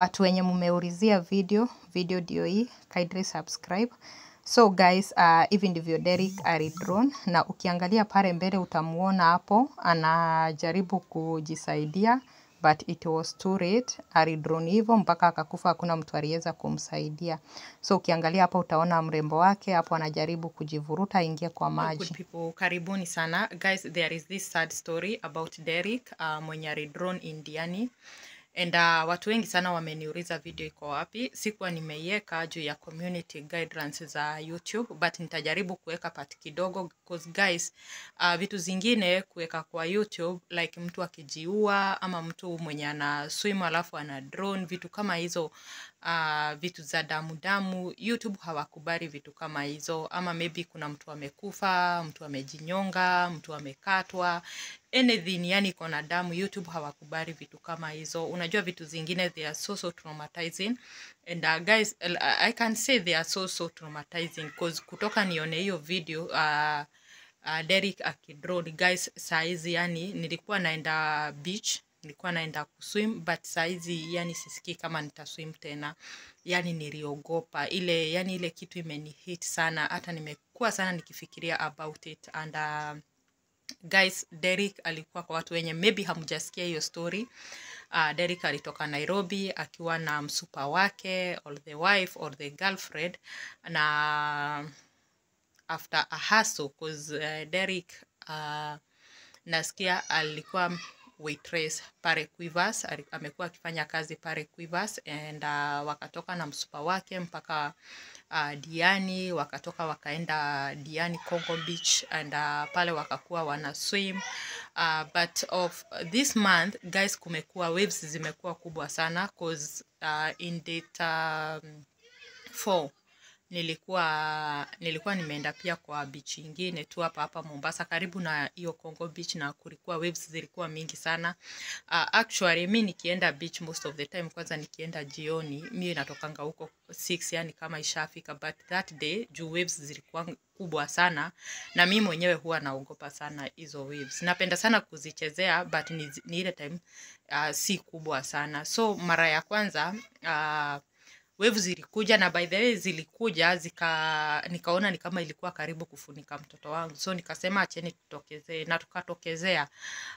watu wenye mmeulizia video, video ndio hii, kindly subscribe. So guys, uh, hivi uh, ndivyo Derrick alidron, na ukiangalia pale mbele utamuona hapo anajaribu kujisaidia but it was too late. Alidron hivyo mpaka akakufa, hakuna mtu aliweza kumsaidia. So ukiangalia hapa utaona mrembo wake hapo anajaribu kujivuruta aingie kwa maji. Good people, karibuni sana guys, there is this sad story about Derrick uh, mwenye alidron Indiani and uh, watu wengi sana wameniuliza video iko wapi. Sikuwa nimeiweka juu ya community guidelines za YouTube, but nitajaribu kuweka part kidogo because guys, uh, vitu zingine kuweka kwa YouTube like mtu akijiua ama mtu mwenye ana swim alafu ana drone, vitu kama hizo uh, vitu za damu damu, YouTube hawakubali vitu kama hizo, ama maybe kuna mtu amekufa, mtu amejinyonga, mtu amekatwa, anything yani iko na damu youtube hawakubali vitu kama hizo unajua vitu zingine they are so so traumatizing and uh, guys uh, i can say they are so so traumatizing because kutoka nione hiyo video uh, uh, Derek akidrone guys saizi yani nilikuwa naenda beach nilikuwa naenda kuswim but saizi yani sisikii kama nitaswim tena yani niliogopa ile yani ile kitu imenihit sana hata nimekuwa sana nikifikiria about it and uh, guys Derek alikuwa kwa watu wenye maybe hamjasikia hiyo story uh, ah, Derek alitoka Nairobi akiwa na msupa wake or the wife or the girlfriend na after a hustle cause uh, eh, Derek uh, ah, nasikia alikuwa waitress pare Quivers. Amekuwa akifanya kazi pare Quivers and uh, wakatoka na msupa wake mpaka uh, Diani, wakatoka wakaenda Diani Congo Beach and uh, pale wakakuwa wana swim uh, but of this month guys, kumekuwa waves zimekuwa kubwa sana cause uh, in 4 um, nilikuwa nilikuwa nimeenda pia kwa beach ingine tu hapa hapa Mombasa karibu na hiyo Congo beach na kulikuwa waves zilikuwa mingi sana. Uh, actually mi nikienda beach most of the time, kwanza nikienda jioni, mi natokanga huko 6 yani kama ishafika, but that day juu waves zilikuwa kubwa sana na mi mwenyewe huwa naogopa sana hizo waves. Napenda sana kuzichezea but ni, ni ile time uh, si kubwa sana, so mara ya kwanza uh, wevu zilikuja na by the way zilikuja zika nikaona ni kama ilikuwa karibu kufunika mtoto wangu so nikasema acheni tutokezee na tukatokezea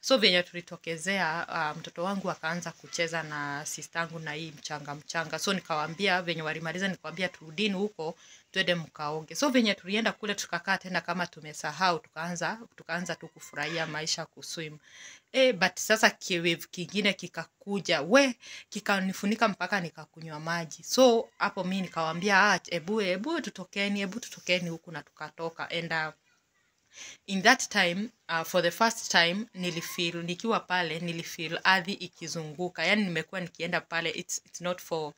so venye tulitokezea uh, mtoto wangu akaanza kucheza na sistangu na hii mchanga mchanga so nikawambia venye walimaliza nikawambia turudini huko twende mkaonge. So venye tulienda kule tukakaa tena kama tumesahau, tukaanza tukaanza tu kufurahia maisha kuswim. E, eh, but sasa kiwevu kingine kikakuja we kikanifunika mpaka nikakunywa maji. So hapo mi nikawaambia ah, ebu ebu tutokeni, ebu tutokeni huku, na tukatoka and uh, in that time uh, for the first time nilifeel nikiwa pale nilifeel ardhi ikizunguka, yani nimekuwa nikienda pale it's, it's not for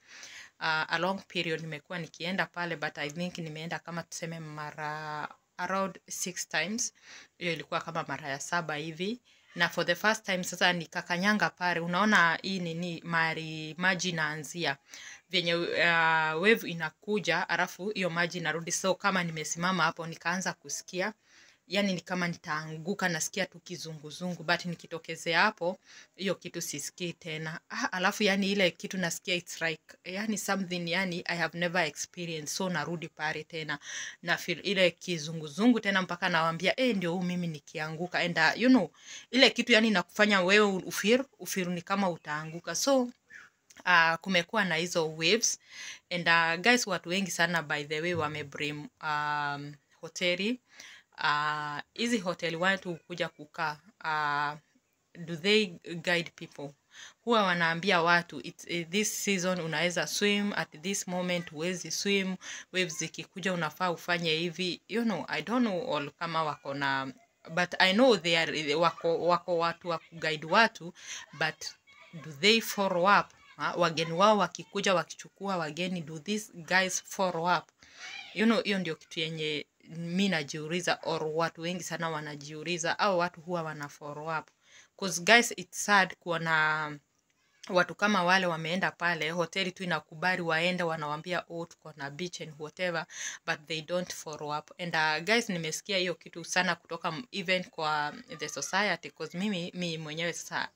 uh, a long period nimekuwa nikienda pale but I think nimeenda kama tuseme mara around six times. Hiyo ilikuwa kama mara ya saba hivi na for the first time sasa nikakanyanga pale, unaona hii nini mari maji inaanzia vyenye uh, wave inakuja, alafu hiyo maji inarudi. So kama nimesimama hapo, nikaanza kusikia yani ni kama nitaanguka, nasikia tu kizunguzungu, but nikitokezea hapo hiyo kitu sisikii tena. Ah, alafu yani ile kitu nasikia it's like yani something yani I have never experienced, so narudi pale tena na feel ile kizunguzungu tena, mpaka nawaambia eh, ndio huu mimi nikianguka, and uh, you know ile kitu yani nakufanya wewe ufir ufir ni kama utaanguka so uh, kumekuwa na hizo waves and uh, guys, watu wengi sana by the way wame wameblame um, hoteli Ah, hizi uh, hotel watu hukuja kukaa uh, do they guide people huwa wanaambia watu it, it, eh, this season unaweza swim at this moment huwezi swim waves zikikuja unafaa ufanye hivi you know i don't know all kama wako na but i know they are, wako, wako watu wa kuguide watu but do they follow up ha? Ah, wageni wao wakikuja wakichukua wageni do these guys follow up you know hiyo ndio kitu yenye mi najiuliza or watu wengi sana wanajiuliza au watu huwa wana follow up cause guys it's sad kuona watu kama wale wameenda pale hoteli tu inakubali waende wanawambia oh, tuko na beach and whatever but they don't follow up and uh, guys nimesikia hiyo kitu sana kutoka even kwa the society cause mimi mi mwenyewe sasa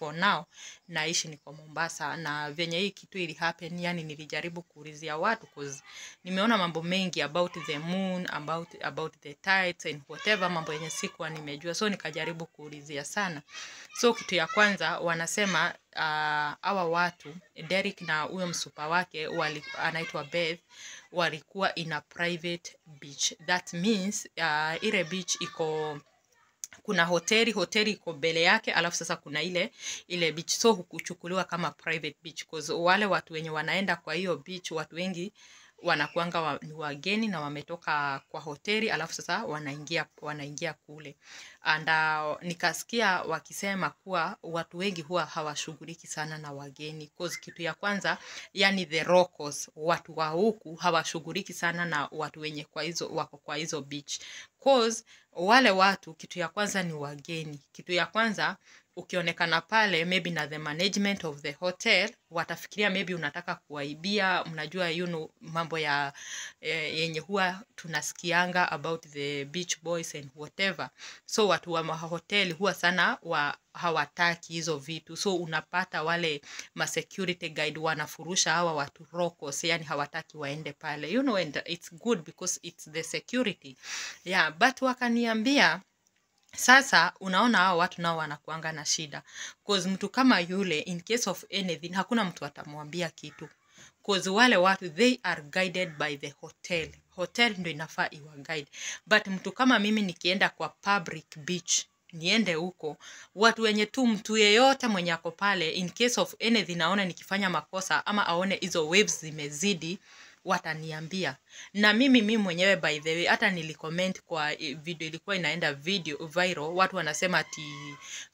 for now naishi niko Mombasa, na venye hii kitu ili happen, yani nilijaribu kuulizia watu cause nimeona mambo mengi about the moon, about, about the tides and whatever, mambo yenye sikuwa nimejua, so nikajaribu kuulizia sana. So kitu ya kwanza wanasema uh, awa watu Derek na huyo msupa wake wali, anaitwa Beth walikuwa in a private beach, that means uh, ile beach iko kuna hoteli hoteli iko mbele yake alafu sasa kuna ile ile beach so hukuchukuliwa kama private beach cause wale watu wenye wanaenda kwa hiyo beach watu wengi wanakuanga wa, ni wageni na wametoka kwa hoteli alafu sasa wanaingia wanaingia kule and uh, nikasikia wakisema kuwa watu wengi huwa hawashughuliki sana na wageni cause kitu ya kwanza yani the locals watu wa huku hawashughuliki sana na watu wenye kwa hizo wako kwa hizo beach cause wale watu kitu ya kwanza ni wageni kitu ya kwanza ukionekana pale maybe na the management of the hotel watafikiria maybe unataka kuwaibia mnajua yunu know, mambo ya eh, yenye huwa tunasikianga about the beach boys and whatever so watu wa mahoteli huwa sana wa hawataki hizo vitu so unapata wale security guide wanafurusha hawa watu rokos yani hawataki waende pale you know and it's good because it's the security yeah but wakaniambia sasa unaona hao watu nao wanakuanga na shida cause mtu kama yule in case of anything hakuna mtu atamwambia kitu cause wale watu they are guided by the hotel hotel ndo inafaa iwa guide but mtu kama mimi nikienda kwa public beach niende huko watu wenye tu mtu yeyote mwenye ako pale in case of anything aone nikifanya makosa ama aone hizo waves zimezidi wataniambia na mimi mi mwenyewe by the way hata nilicomment kwa e, video ilikuwa inaenda video viral watu wanasema ati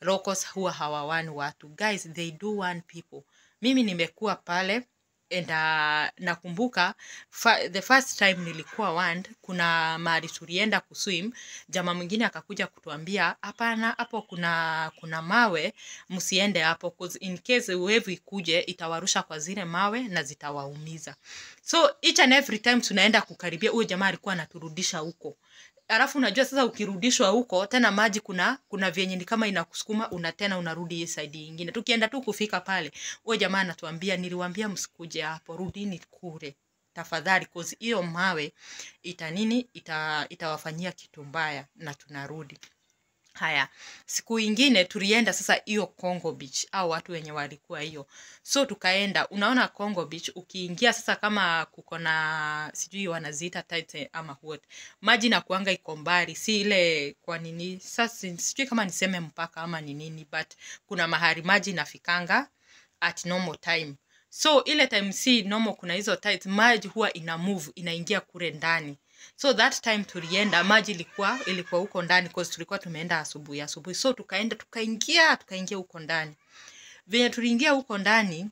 rocos huwa hawawani watu guys they do want people mimi nimekuwa pale and uh, nakumbuka fa, the first time nilikuwa wand kuna mahali tulienda kuswim jama mwingine akakuja kutuambia hapana hapo kuna kuna mawe msiende hapo in case wave ikuje itawarusha kwa zile mawe na zitawaumiza so each and every time tunaenda kukaribia huyo jamaa alikuwa anaturudisha huko alafu unajua sasa ukirudishwa huko tena maji kuna kuna vyenye ni kama inakusukuma una tena unarudi hii side nyingine tukienda tu kufika pale huyo jamaa anatuambia niliwaambia msikuje hapo rudini kule tafadhali cause hiyo mawe ita nini ita, itawafanyia kitu mbaya na tunarudi Haya, siku ingine tulienda sasa hiyo Congo Beach au watu wenye walikuwa hiyo, so tukaenda. Unaona Congo Beach ukiingia sasa, kama kuko na sijui wanaziita tight ama what, maji na kuanga iko mbali, si ile kwa nini sasa, sijui kama niseme mpaka ama ni nini, but kuna mahali maji nafikanga at normal time so ile time si normal, kuna hizo tight, maji huwa ina move inaingia kule ndani so that time tulienda maji ilikuwa ilikuwa huko ndani cause tulikuwa tumeenda asubuhi asubuhi so tukaenda tukaingia tukaingia huko ndani venye tuliingia huko ndani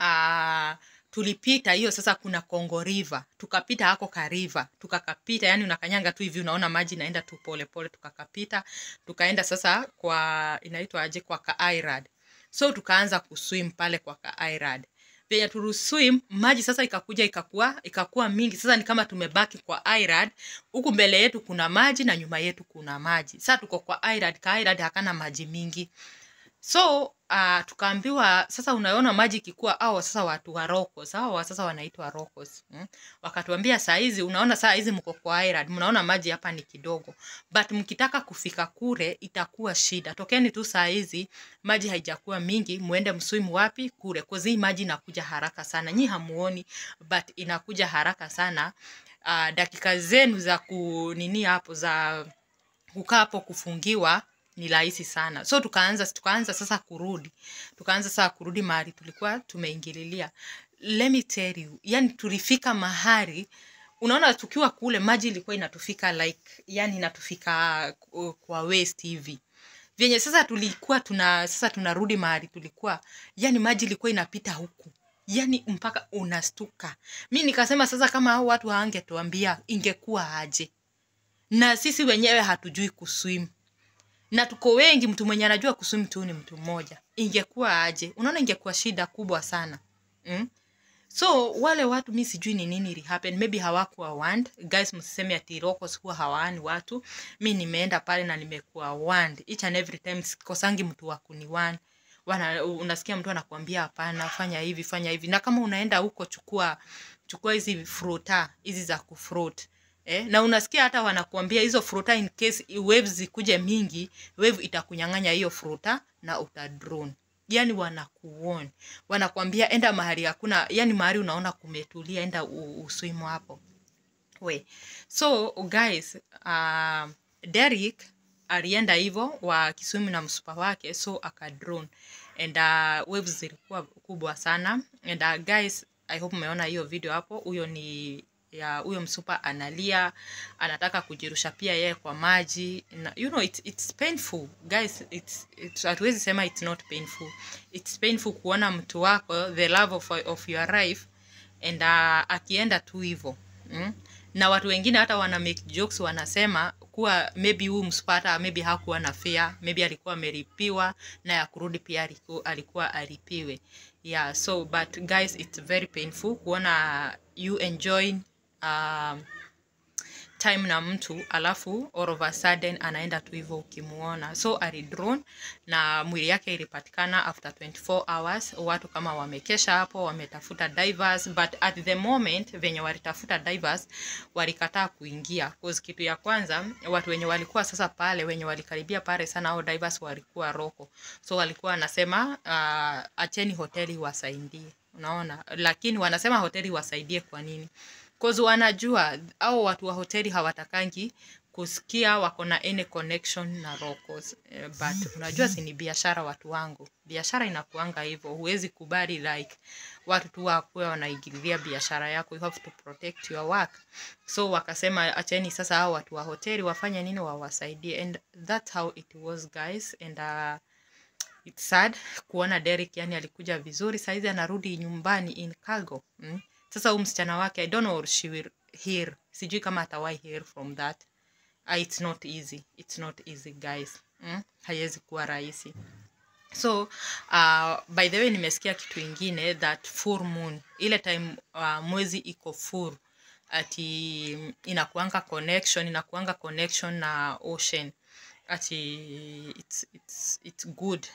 uh, tulipita hiyo sasa kuna Kongo River, tukapita hako ka river, tukakapita, yani unakanyanga tu hivi unaona maji inaenda tu pole pole, tukakapita, tukaenda sasa kwa inaitwa aje kwa Kairad. So tukaanza kuswim pale kwa Kairad venye tuliswim maji sasa ikakuja ikakuwa ikakuwa mingi sasa ni kama tumebaki kwa irad huku mbele yetu kuna maji na nyuma yetu kuna maji sasa tuko kwa irad ka irad hakana maji mingi so uh, tukaambiwa sasa unaona maji ikikuwa au sasa watu wa rokos au sasa wanaitwa rokos hmm? wakatuambia saa hizi unaona saa hizi mko kwa island mnaona maji hapa ni kidogo but mkitaka kufika kule itakuwa shida tokeni tu saa hizi maji haijakuwa mingi muende mswimu wapi kule hii maji inakuja haraka sana nyi hamuoni but inakuja haraka sana uh, dakika zenu za kunini hapo za kukaa hapo kufungiwa ni rahisi sana so tukaanza tukaanza sasa kurudi tukaanza sasa kurudi mahali tulikuwa tumeingililia let me tell you yani tulifika mahali unaona tukiwa kule maji ilikuwa inatufika like yani inatufika uh, kwa waist hivi vyenye sasa tulikuwa tuna sasa tunarudi mahali tulikuwa yani maji ilikuwa inapita huku yani mpaka unastuka mi nikasema sasa kama hao watu hawangetuambia ingekuwa aje na sisi wenyewe hatujui kuswim na tuko wengi, mtu mwenye anajua kuswim tu ni mtu mmoja, ingekuwa aje? Unaona, ingekuwa shida kubwa sana mm? So wale watu mi sijui ni nini ili happen, maybe hawakuwa warned. Guys, msiseme ati locals huwa hawaani watu. Mi nimeenda pale na nimekuwa warned each and every time, sikosangi mtu wa kuni warn wana, unasikia mtu anakuambia hapana, fanya hivi, fanya hivi, na kama unaenda huko chukua chukua hizi fruta hizi za kufruit eh, na unasikia hata wanakuambia hizo fruta in case waves zikuje mingi, wave itakunyang'anya hiyo fruta na uta drone. Yani wanakuon wanakuambia enda mahali hakuna, yani mahali unaona kumetulia, enda uswimu hapo we. So guys, uh, ah, Derek alienda hivyo wa kiswimu na msupa wake, so aka drone and uh, waves zilikuwa kubwa sana and uh, guys I hope mmeona hiyo video hapo. Huyo ni ya huyo msupa analia anataka kujirusha pia yeye kwa maji na, you know, it, it's painful guys it's, it's, hatuwezi sema it's not painful it's painful kuona mtu wako the love of, of your life and uh, akienda tu hivyo mm? na watu wengine hata wana make jokes wanasema kuwa maybe huyu msupata maybe hakuwa na fear, maybe alikuwa ameripiwa na ya kurudi pia alikuwa, alikuwa alipiwe yeah so but guys it's very painful kuona you enjoying Um, time na mtu alafu all of a sudden anaenda tu hivyo ukimuona. So alidrone na mwili yake ilipatikana after 24 hours. Watu kama wamekesha hapo, wametafuta divers, but at the moment venye walitafuta divers walikataa kuingia, cause kitu ya kwanza watu wenye walikuwa sasa pale, wenye walikaribia pale sana, au divers walikuwa roko, so walikuwa wanasema uh, acheni hoteli wasaidie, unaona, lakini wanasema hoteli wasaidie kwa nini? cause wanajua au watu wa hoteli hawatakangi kusikia wako na any connection na locals eh, but hmm. unajua si ni biashara watu wangu biashara inakuanga hivyo huwezi kubali like watu tu wakuwa wanaingilia biashara yako you have to protect your work so wakasema acheni sasa hao watu wa hoteli wafanye nini wawasaidie and that's how it was guys and uh, it's sad kuona Derek yani alikuja vizuri saizi anarudi nyumbani in cargo mm? sasa huyu msichana wake i don't know she will hear sijui kama atawai hear from that uh, it's not easy it's not easy guys mm? haiwezi kuwa rahisi so uh, by the way nimesikia kitu ingine that full moon ile time uh, mwezi iko full ati inakuanga connection inakuanga connection na ocean ati it's, it's, it's good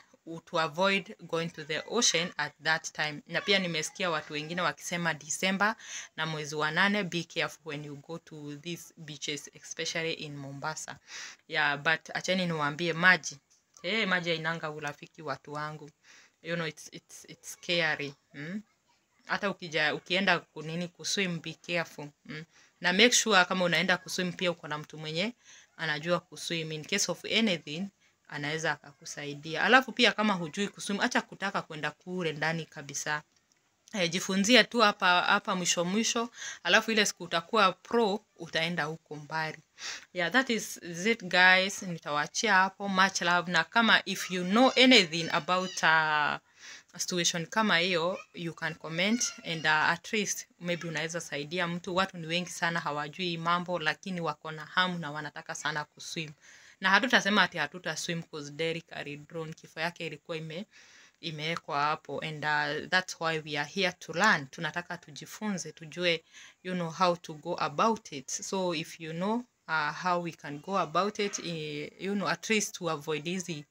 to avoid going to the ocean at that time na pia nimesikia watu wengine wakisema december na mwezi wa nane be careful when you go to these beaches especially in mombasa yeah but acheni niwaambie maji hey, eh, maji inanga urafiki watu wangu you know, it's, it's, it's scary hmm? hata ukija ukienda kunini kuswim be careful mm. na make sure kama unaenda kuswim pia uko na mtu mwenye anajua kuswim in case of anything anaweza akakusaidia. Alafu pia kama hujui kusumu, acha kutaka kwenda kule ndani kabisa. E, eh, jifunzia tu hapa hapa mwisho mwisho, alafu ile siku utakuwa pro, utaenda huko mbali. Yeah, that is it guys, nitawaachia hapo. Much love, na kama if you know anything about uh, situation kama hiyo you can comment and uh, at least maybe unaweza saidia mtu. Watu ni wengi sana hawajui mambo, lakini wako na hamu na wanataka sana kuswim na hatutasema ati hatuta swim cause Derrick alidrown, kifo yake ilikuwa ime imewekwa hapo and uh, that's why we are here to learn. Tunataka tujifunze, tujue you know how to go about it. So if you know uh, how we can go about it uh, you know at least to avoid hizi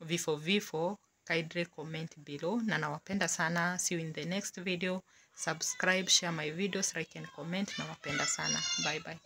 vifo vifo kindly comment below na nawapenda sana see you in the next video subscribe share my videos like and comment nawapenda sana bye bye